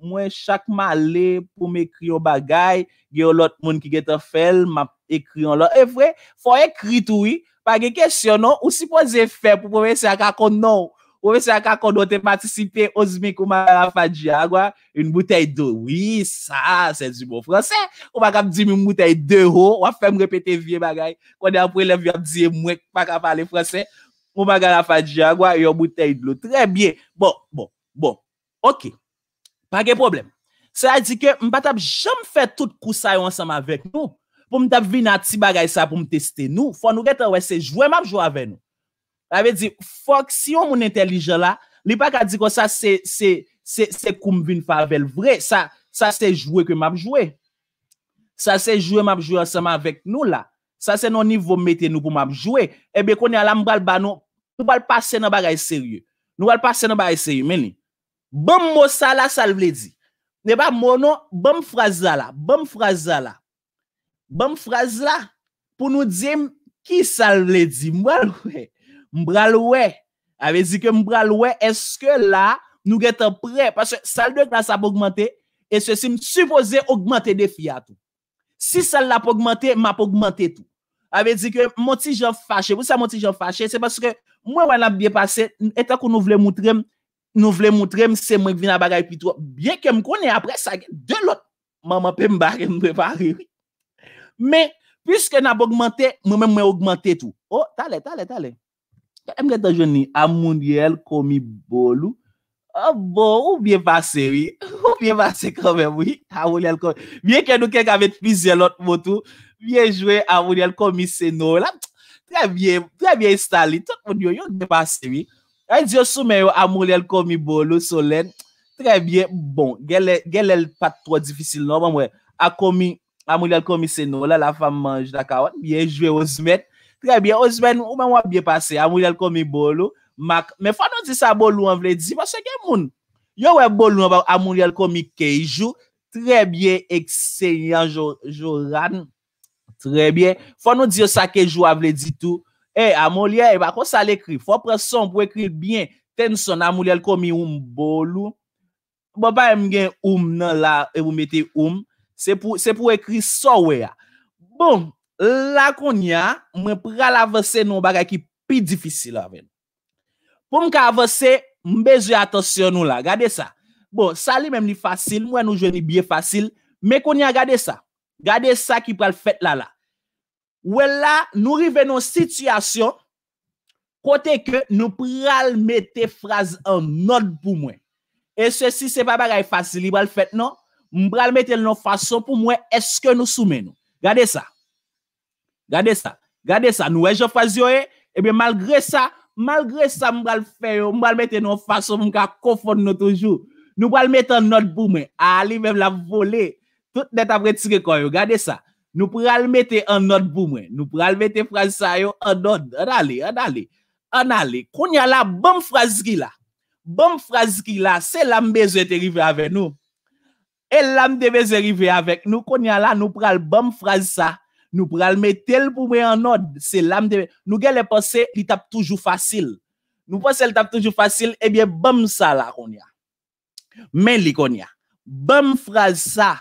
moi, chaque malé pour m'écrire au bagay, il y a l'autre monde qui est en fait, m'a écrit en l'autre. Et vrai, faut écrire tout, oui. Pas de question, non. Ou si poser faire pour professeur Kakon, non. Professeur Kakon doit participer aux Zmik ou Malafadjia, Une bouteille d'eau. Oui, ça, c'est du bon français. On va dire une bouteille d'eau, on va faire me répéter vieux bagay. Quand après vie à dire, moi, pas capable parler français. Mon bagay la Fadjia, quoi, une bouteille d'eau. Très bien. Bon, bon. Bon, ok, pake problem. Se a di ke, mbat ap jom fè tout kousay anseman vek nou, pou mtap vin nan ti bagay sa pou mteste nou, fon nou gete wè se jwè map jwè avè nou. A ve di, fok, si yon moun entelijen la, li paka di kon sa se koum vin fè avèl vre, sa se jwè kwen map jwè. Sa se jwè map jwè anseman vek nou la. Sa se nou nivou meten nou pou map jwè. E be kon yon alam bal ban nou, nou bal pase nan bagay seryè. Nou bal pase nan bagay seryè meni. Bèm mò sa la sal vle di. Nè ba mò non, bèm fraz la la. Bèm fraz la la. Bèm fraz la pou nou diye ki sal vle di. Mbral wè. Mbral wè. Ave di ke mbral wè. Eske la nou getan pre. Paske sal dek la sa pou augmente. Eske si m suppose augmente de fiatou. Si sal la pou augmente, ma pou augmente tou. Ave di ke moti jan fache. Wè sa moti jan fache? Se paske mwen wè nan biye pase. Eta kou nou vle moutrem. Nou vle moutrem se mwen vin a bagay pi tro. Bien ke m konen apre sa gen, de lot, mwen mwen pe m bagay m prepari. Men, piske nan pou augmente, mwen mwen mwen augmente tou. O, oh, tale, tale, tale. Mwen gen ta jouni, amoun yel komi bolou. O oh, bon, ou bien pase, oui. Ou bien pase komem, oui. Bien ken nou ken kavek fizye lot motou. Bien jwe, amoun yel komi seno. Trè bien, trè bien installi. Tout moun yon, yon bien pase, oui. An diyo sou men yo amoulèl komi bolou solèn. Trè biye, bon, gen lèl pat troa difisil nou. Mwen mwen, akomi, amoulèl komi seno. La la fam manj da kawan. Bien, jwe ozmen. Trè biye, ozmen, oumen mwen biye pase. Amoulèl komi bolou, mak. Men fwa nou di sa bolou an vle di. Mwen se gen moun. Yo wè bolou an bak amoulèl komi kejou. Trè biye, ekseyan, joran. Trè biye, fwa nou di yo sa kejou an vle di tou. E, amoulia e bako sa l'ekri. Fopre son pou ekri byen ten son amoulia l'komi oum bolou. Bo ba em gen oum nan la e vou meti oum. Se pou ekri so we ya. Bon, la konya, mwen pral avese nou bagay ki pi difisi la ven. Pou mka avese, mbeze atosyon nou la. Gade sa. Bon, sa li mem li fasil. Mwen nou jwen li bye fasil. Me konya gade sa. Gade sa ki pral fet la la. Ouè la, nou rive nou situasyon kote ke nou pral mette fraz an not pou mwen. E se si se pa ba ga e fasil li bal fèt non, mbral mette nou fason pou mwen eske nou soumen nou. Gade sa. Gade sa. Gade sa. Nou e jo fasyon e, ebe malgre sa, malgre sa mbral fè yo, mbral mette nou fason pou mwen ka konfon nou toujou. Nou pral mette an not pou mwen. A li mèm la vole. Tout net apre tsike koy yo. Gade sa. nous pral mettre en note pour Nous pral mettre phrase ça yo en note. En aller, en aller, Qu'on la bonne phrase qui la Bonne phrase qui là, c'est l'âme besoin arriver avec nous. Et l'âme devait arriver avec nous. Qu'on a là, nous pral bonne phrase ça. Nous pral mettre pour moi en ordre. C'est l'âme de nous gars les passé il tape toujours facile. Nous pensons qu'elle toujours facile, eh bien, bon ça là qu'on Mais les qu'on y a. phrase ça.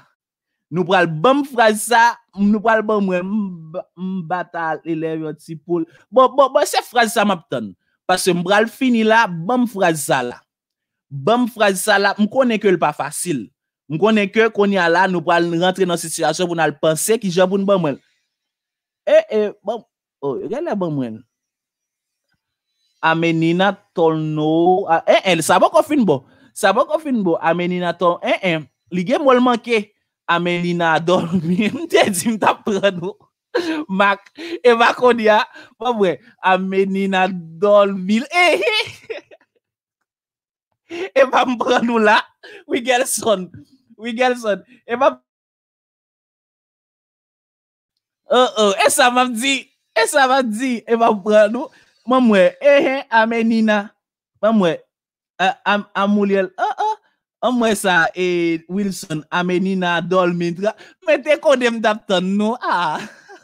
Nous pral bon phrase ça nous parlons de bataille, élève, un petit poule. Bon, bon, bon, cette phrase, ça m'étonne. Parce que je fini là, bonne phrase, ça là. Bonne phrase, ça là, je connais que le pas facile. Je connais que qu'on y a là, nous parlons rentrer dans situation pour nous penser qui j'ai pour nous. Eh, eh, bon, oh, regarde la bonne mouen. Amenina tono » Eh, eh, ça va qu'on bon. Ça va qu'on bon. Amenina tolno. Eh, eh, l'igé le manquer. Ame nina adolvil. Mtye jim tap pranou. Mak. Ewa kodia. Pabwe. Ame nina adolvil. Ehe. Ewa eh, eh. mpranou la. Wigel son. Wigel son. Ewa. Ewa. E euh, sa euh, mam di. E sa mam di. Ewa mpranou. Mamwe. Ehe. Eh, Ame nina. Pamwe. Euh, Ame. Ame mwile. Ewa. Mwen sa, e, Wilson, amenina dol mi. Mwen te kode mdap ton nou.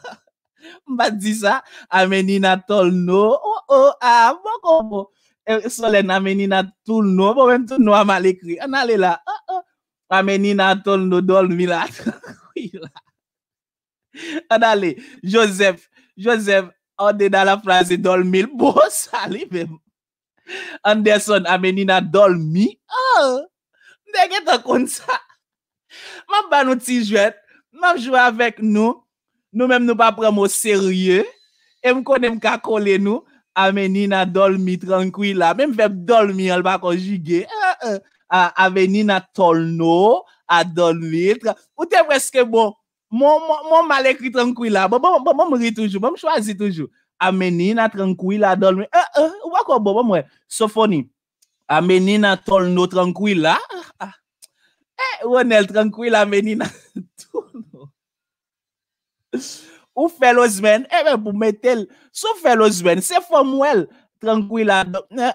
Mwen ba di sa, amenina ton nou. E, Solen, amenina ton nou. Mwen ton nou a mal ekri. Anale la, amenina ton nou, dol mi la. Anale, Joseph, Joseph, ode da la frase dol mi. Bo, sali bem. Anderson, amenina dol mi. Dèkè tan kon sa. ma ba ah, ah, ah. nou nous nous, mab nous, avèk nou, nou mèm nou pa premo serye, e m konen m nous, nou, amenina dolmi tranquila, mèm feb dolmi al pa konjige, amenina tolno, a dolmi, ou te preske bon, mon mal écrit tranquille bon bon bon bon me toujours bon choisis toujours amenina tranquille dolmi ou quoi bon bon Sophoni. sophonie Amenina Tolno Tranquila. Eh, Ronel Tranquila, Amenina Tolno. Ou Felozmen, eh ben pou metel, sou Felozmen, se fom wel, Tranquila,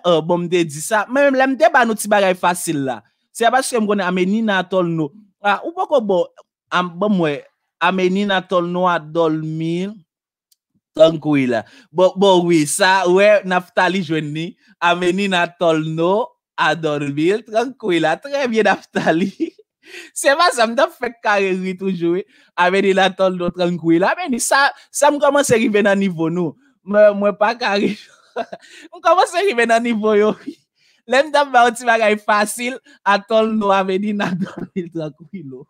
euh, bon mde di sa, men mle mde ba nou ti bagay fasil la. Se apache mkone Amenina Tolno, ah, ou poko bo, am, bon mwe, Amenina Tolno a adormir. Tranquille. Bon, bon, oui, ça, ouais, Naftali ameni Amenina Tolno, Adorville, tranquille très bien Naftali. Se va sa m fek fèk ri toujou e, avèdi la tol do la, sa, sa m koman se rive nan nivou nou, mwen pa kare, m koman se rive nan niveau yo, lèm da ba bagay fasil, atol nou aveni nan dormil tranquille lo,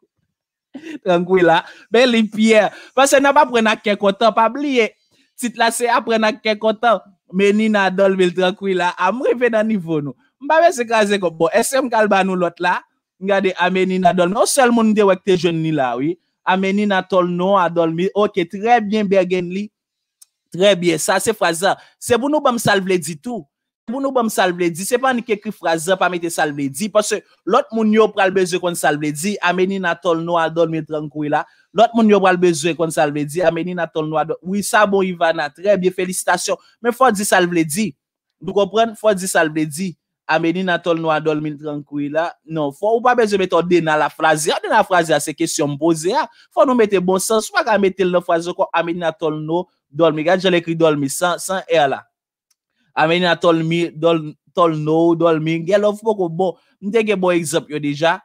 trankou la, beli pier, pasè nan pa prena kek pa bliye, tit la se apre nan kekotan, meni nan adol vil trakwi la, amre ve nan nivou nou. Mbame se kaze kon, bo, esem kalba nou lot la, ngade, ameni nan adol, non sel moun dewekte joun ni la, oui, ameni nan tol nou, adol mi, okey, trebyen bergen li, trebyen, sa se faza, se bonou ba msal vle di tou, moun ou pa m salvedi, se pa nike kri fraze pa mette salvedi, pasè lout moun yo pral beze kon salvedi, amenin atol nou adolmine tranquila e lout moun yo pral beze kon salvedi, amenin atol nou adolmine, ou sa bon yi va na tre biye felicitasyon, men fwa di salvedi moun kou pren fwa di salvedi amenin atol nou adolmine tranquila nou fwa ou pa beze mette o dena la fraze a dena la fraze a se kesyon m pose a fwa nou mette bon san, sou pa ka mette le fraze kon amenin atol nou adolmine, gade jel ekri adolmine san, san e ala Amenina Tolmi, Tolno, Dolmi, Gelof, poko bon. Mte gen bon exemple yo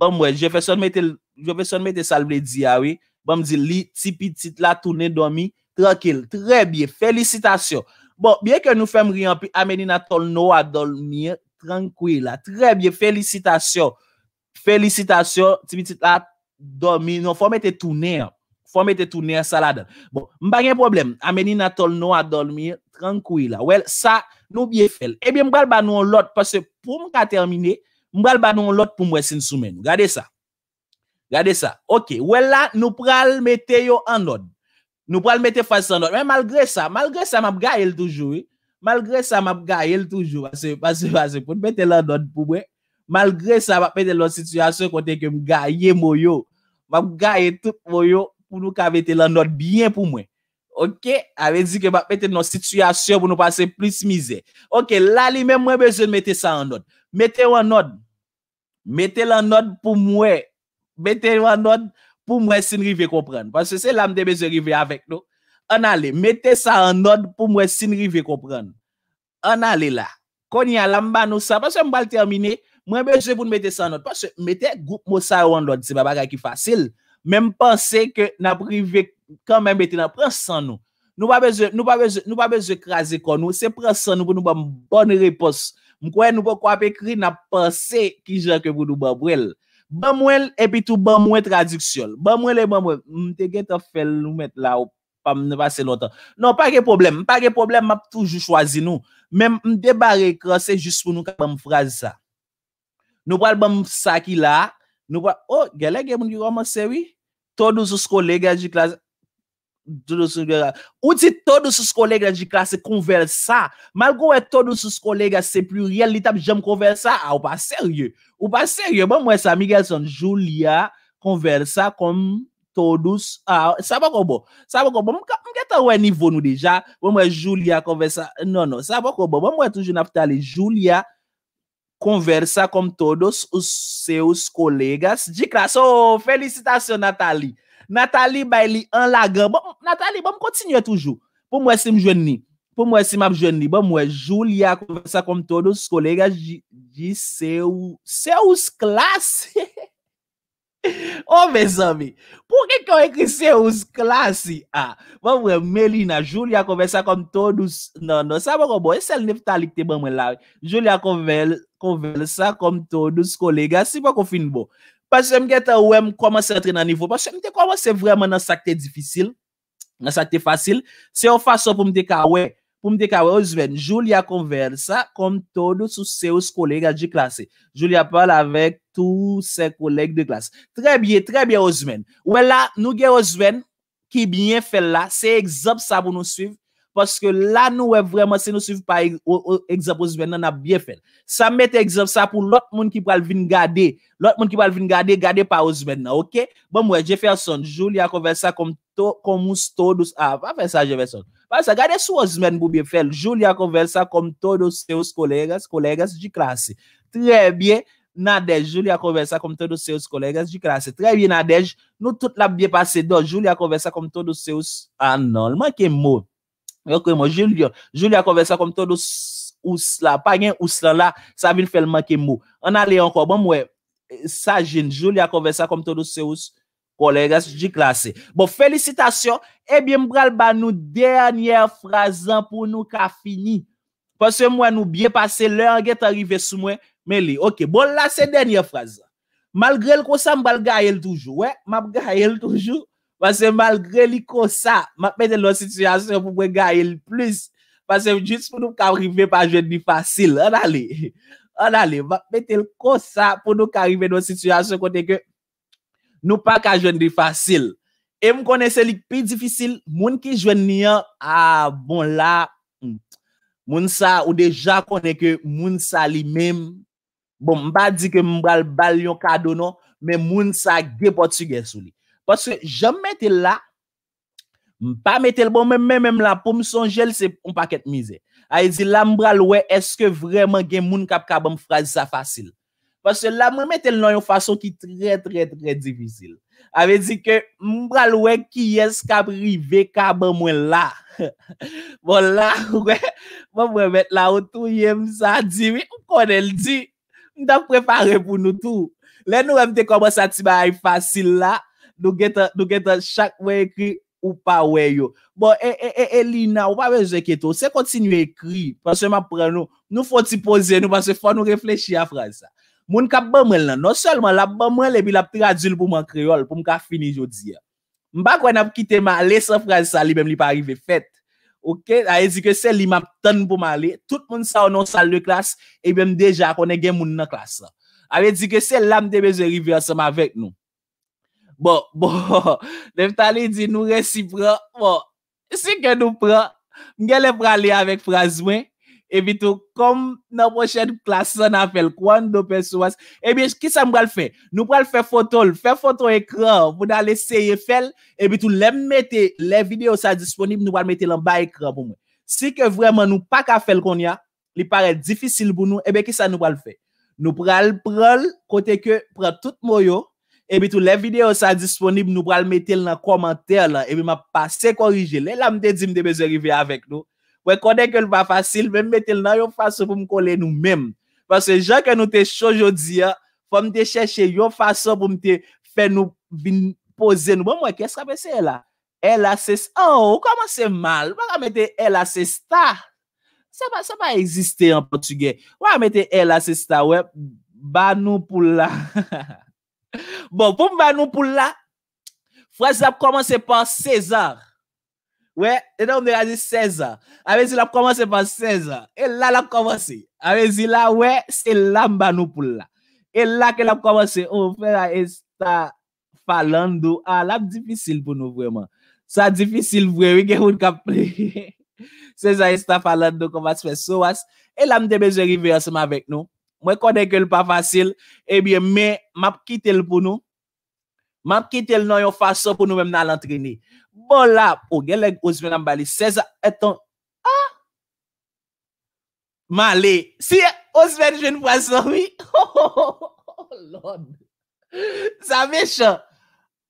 bon mwen, je fait son mette, j'ai mette salble di ya oui bon mdi li, ti tit la, toune dormi tranquille, très bien, félicitations. Bon, bien que nous fassions rien, Amenina Tolno a dormir tranquille, très bien, félicitations. Félicitations, petit la dormi, non, faut mettre tourner. Fomete tou ner saladan. Bon, mbange problem. Ameni natol nou adolmir. Tranquil la. Wel, sa nou biefel. Ebyen mbral banou an lot. Pase pou mka termine. Mbral banou an lot pou mwese soumen. Gade sa. Gade sa. Ok. Wel la, nou pral meteyo an lot. Nou pral metey fase an lot. Men malgre sa. Malgre sa map gayel toujou. Malgre sa map gayel toujou. Pase, pase, pase. Pou mwete lan lot pou mwen. Malgre sa map pete lon situasyon konten ke mga ye mwoyo. Map gaye tout mwoyo. pou nou ka vete lan not, byen pou mwen. Ok, ave zi ke pa vete nan situasyon, pou nou pase plus mize. Ok, lale, mwen beze mwete sa an not. Mete wan not. Mete lan not pou mwen. Mete wan not, pou mwen sinrive kopren. Pas se se lamde beze rive avèk nou. An ale, mete sa an not, pou mwen sinrive kopren. An ale la. Konya, lamba nou sa, pas se mbal termine, mwen beze pou mwete sa an not. Pas se mwete goup mwa sa an not, se ba baga ki fasil. Men mpense ke nan prive kan men bete nan prensan nou. Nou pa beze krasi kon nou, se prensan nou pou nou ban bon repos. Mkwen nou pa kwape kri nan pense ki jan ke voun nou ban mwen. Ban mwen epi tou ban mwen tradiksiyol. Ban mwen le ban mwen. Mte gen te fel nou met la ou pan mne vase lotan. Non, pa ge problem. Pa ge problem map toujou chwazi nou. Men mdebare krasi just pou nou ka ban mfrasi sa. Nou pal ban msaki la, No, oh, galera, que eu amassei, todos os colegas de classe. Todos, onde todos os colegas de classe conversar, malgo é todos os colegas ser pluriel, ele tá já conversar. Ah, o pas sérieux. O pas sérieux, vamos essa migração. Julia conversa com todos. Ah, sabe como? bom Sabe como? bom Mwen ta o nível no deja. bom mwen Julia conversa Não, não. Sabe como? bom Mwen mwen toujou naptale Julia conversa com todos os seus colegas de classe. Oh, felicitação, Nathalie. Nathalie Bailey en lagan. Bon, Nathalie, vamos continuar toujours. Pour moi, c'est me Pour moi, c'est ma jeune. Bon, moi, Julia conversa com todos os colegas de, de seu, seus classes. Obe oh, zami, pouke kwa ekise ouz klasi ah, a? Mwen mwen meli na joulia konvel sa konm to dous. Nan nan, sa bako bo, esel nef talik te ban mwen la. Joulia konvel sa konm to dous kolega. Ah, si bako fin bo. Pasye mwen geta ouwe mwen kwa mwen se entre nan nivou. Pasye mwen te kwa mwen se vreman nan sakte difisil. Nan sakte fasil. Se ou fason pou mwen te kwa ouwe. pou m dek a wè, Ozwen, joulia konver sa kom todos ou seous kolega di klasè. Joulia parl avèk tou se koleg de klasè. Trè bie, trè bie, Ozwen. Wè la, nou gen Ozwen, ki bie fè la, se egzop sa pou nou suiv, Paske la nou e vreman se nou siv pa e, ekzap osmen nan ap bie fel. Sa met ekzap sa pou lot moun ki pral vin gade. Lot moun ki pral vin gade, gade pa osmen nan, ok? Bon mwen, je fè ason. Julia konversa komous todos. Ah, A, va fè sa, je fè ason. Fè sa, gade sou osmen pou bie fel. Julia konversa kom todos seos kolegas, kolegas di krasi. Tre bie, nadej. Julia konversa kom todos seos kolegas di krasi. Tre bie, nadej. Nou tout la bie pase do. Julia konversa kom todos seos. A, ah, nan, lman ke mou. Ok, mwen Julien, Julien konversa konm todo us la, pa gen us lan la, sa vin felman ke mou. An ale anko, bon mwen, sa jen, Julien konversa konm todo se us, kolegas, jik lase. Bon, felicitasyon, ebyen eh mbral ba nou denye frazan pou nou ka fini. Pase mwen nou bye pase, lè an get arrive sou mwen, me li. Ok, bon la se denye frazan. Malgre l kousan mbal gayel toujou, we, mab gayel toujou. Pase malgre li ko sa, ma pete lor sityasyon pou mwen gaye l plus. Pase jist pou nou ka arrive pa jwen di fasil. Anale, anale, ma pete l ko sa pou nou ka arrive lor sityasyon kote ke nou pa ka jwen di fasil. E m konese lik pi difisil, moun ki jwen ni an, a ah, bon la, moun sa ou deja konen ke moun sa li mem. Bon, m ba di ke m bral bal yon kado no, men moun sa ge potu gesou li. Paske jom mette la, pa mette l bon, men men men la pou m son jel se m paket mize. A yi zi la m bral we, eske vreman gen moun kap kab bon, m frazi sa fasil? Paske la m mette l nan yo fason ki tre tre tre divisil. A ve zi ke m bral we ki yes kap rive kab mwen la. Bon la, we, bon m brem mette la o tou yem sa, a di, we, ou konel di? M da m prepare pou nou tou. Le nou m dekobwa sa ti ba ay fasil la, Nou geta chak wè ekri ou pa wè yo Bon, e, e, e, e, e, lina Ou pa wè zeketo, se kontinu ekri Fase m ap pre nou, nou fò ti pose nou Fase fò nou reflechi a fraj sa Moun ka bè mè lè, nou solman la bè mè lè Bi la ptri adil pou m an kriol Pou m ka fini jodi ya Mba kwen ap kite m alè sa fraj sa li bèm li pa arrive fet Ok, aye zi ke se li m ap ten pou m alè Tout moun sa ou nou sa lè klas E bèm deja konè gen moun nan klas Aye zi ke se lamde beze rive asama vek nou Bo, bo, dev tali di nou resipre. Bo, si ke nou pre, mge le pre li avek pre zwen, e bitou, kom nan pochèd klasan a fel, kwan do pesouas. E bi, ki sa mwa l fe? Nou pre l fe foto, l fe foto ekre, pou nan le seye fel, e bitou, le mete, le video sa disponib, nou pre l mete lan ba ekre pou moun. Si ke vreman nou pa ka fel kon ya, li parel difisil pou nou, e bi, ki sa nou pre l fe? Nou pre l prel, kote ke pre tout mwoyo, Ebi tou le video sa disponib nou pral metel nan komenter la. Ebi ma pase korije. Le la mde di mde bezerevi avek nou. We kone ke l oh, va fasil, ve metel nan yo faso pou mkole nou mem. Pase jan ke nou te shojodi ya, pou mte cheshe yo faso pou mte fe nou bin pose nou. Bo mwe, kes kabe se ela? Ela se... Oh, kama se mal? Wa ka metel ela se sta? Se pa, se pa existe en Portugay. Wa ka metel ela se sta? Wa, ba nou pou la... Bon, pou mba nou pou la, fwa se ap komanse pan Cezar. We, e nan mbe a di Cezar. Awezi la ap komanse pan Cezar. E la ap komanse. Awezi la, we, se la mba nou pou la. E la ke la ap komanse, ou fe la esta falando. A, ah, la ap difisil pou nou vweman. Sa difisil vweman, we gen woun kaple. Cezar esta falando komanse fwa sowas. E la mbe de bejewi vey asema vek nou. Mwen konek el pa fasil, ebyen eh me map kite el pou nou. Map kite el nou yo faso pou nou mem nan lantri ni. Bon la, ou gel ek Ousven ambali, Seza etan... Ah! Mali, siye, Ousven jwen wason mi. Ho, ho, ho, ho, ho, Lorde. Zamech,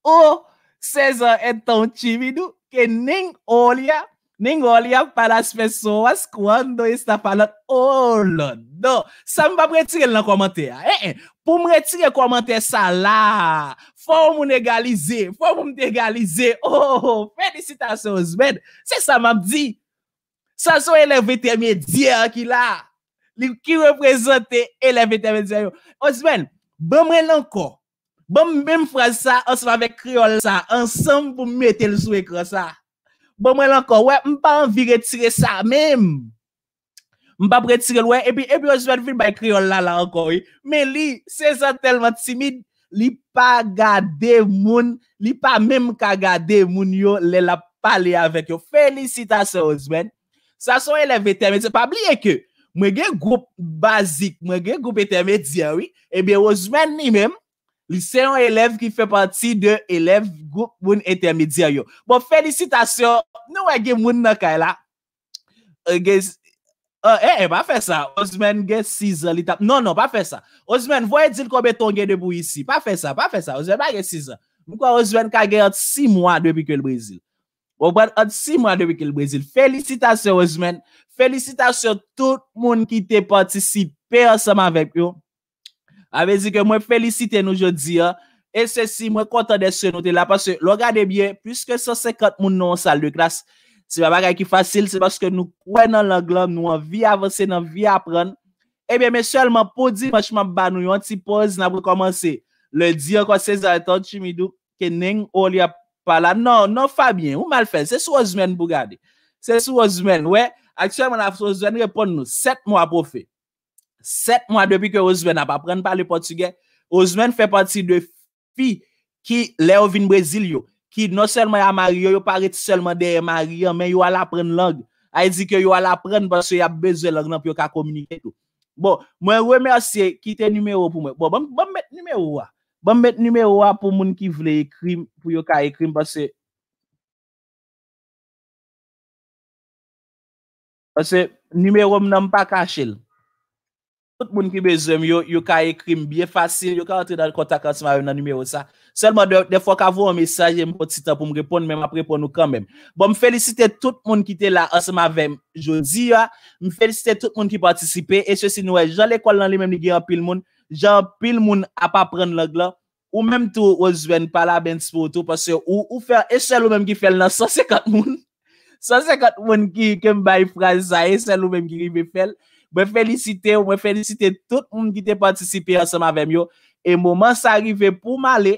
ou Seza etan chibidou, kening ou liya... Ningol, yav pala speso, waz kwan, do yis ta palat, o oh, lond. Do, sa m va m retire l nan komante ya. E, e, pou m retire komante sa la, faw m m negalize, faw m m degalize, ohoho, felicitasyon, Oswen. Se sa m ap di, sa so LRVT medye akil la, li ki reprezenti LRVT medye yo. Oswen, bèm ren lanko, bèm bèm fwa sa, ansan m avèk kriol sa, ansan m pou m mette l sou ekran sa. bon moi encore ouais on pas envie retirer ça même on pas retirer e e ouais et puis et puis je vais venir by là là encore mais lui c'est ça tellement timide li pas garder moun li pas même ka garder moun yo les la parler avec yo félicitations Osman ça sont élèves c'est pas oublier que moi un groupe basique moi un groupe intermédiaire oui et bien Osman lui même c'est élève qui fait partie de élève groupe moun intermédiaire. Bon, félicitations. Nous avons moun nan kay la. Euh, euh, eh, eh, pas fait ça. Osman gen 6 ans. Non, non, pas fait ça. Osman, voyez dire qu'on ton gen debout ici. Pas fait ça, pas fait ça. Osman pas 6 ans. Pourquoi Osmen ka gen 6 mois depuis que le Brésil? Ou prend 6 mois depuis que le Brésil. Félicitations, Osman. Félicitations tout le monde qui t'a participé ensemble avec vous. Avez-vous que moi félicite nous aujourd'hui, et ceci, moi content de ce que nous avons là, parce que, regardez bien, puisque 150 mounons en salle de classe, c'est pas facile, c'est parce que nous dans l'angle nous avons vie avancer, nous avons vie à apprendre. Eh bien, mais seulement pour dire, moi je suis en faire un petit pause, nous commencer le dire quoi 16 h chimidou, de Chimidou, qui n'est pas là. Non, non, Fabien, vous mal fait, c'est sous-joumen, vous regardez C'est sous-joumen, oui, actuellement, la sous-joumen répond nous, sept mois pour faire. 7 mwa depi ke ozwen ap apren pale portuge Ozwen fe pati de fi Ki le ou vin brezil yo Ki nou selman ya mari yo Yo paret selman de ya mari yo Men yo wala apren lang Ay zi ke yo wala apren Pase yo ap bezwe lang nan pou yo ka komunike Bon, mwen weme asye Ki te numero pou mwen Bon, bon met numero wa Bon met numero wa pou moun ki vle ekrim Pou yo ka ekrim Pase Pase Numerom nan pa kache l tout le monde qui besoin, yo, yo ka écrire bien facile, yo ka entrer dans le contact avec dans numéro ça. Seulement des fois qu'avoir un message, un petit temps pour me répondre, même après pour nous quand même. Bon, me féliciter tout le monde qui était là ensemble avec jeudi, me féliciter tout le monde qui participait et ceci nous est, l'école dans les mêmes ligue en pile monde, Jean pile monde à pas prendre l'angle là. Ou même tout, ou se pas la ben photo parce que ou, ou faire échelle le même qui fait dans 150 monde, 150 moun qui, qui m'baille phrase ça, c'est le même qui rive faire. mwen felicite, mwen felicite tout moun ki te pwantisipi anseman vemyo, e mwoman sa arrive pou mwale,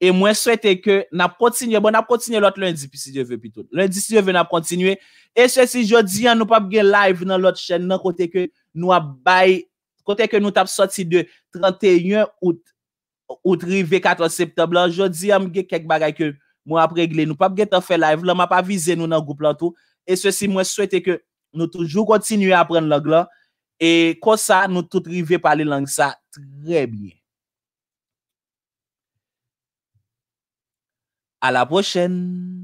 e mwen swete ke nap kontinye, mwen bon, nap kontinye lout lundi, lundi si lyeve nap kontinye, e sweti jodi, an nou papge live nan lot chen, nan kote ke nou ap bay, kote ke nou tap soti de 31 out, out rive katon septem, lan jodi am ge kek bagay ke mwen ap regle, nou papge te fe live, lan map avize nou nan goup lantou, e sweti mwen swete ke nous toujours continuer à apprendre l'anglais. Et comme ça, nous tous arrivons à parler langue ça très bien. À la prochaine.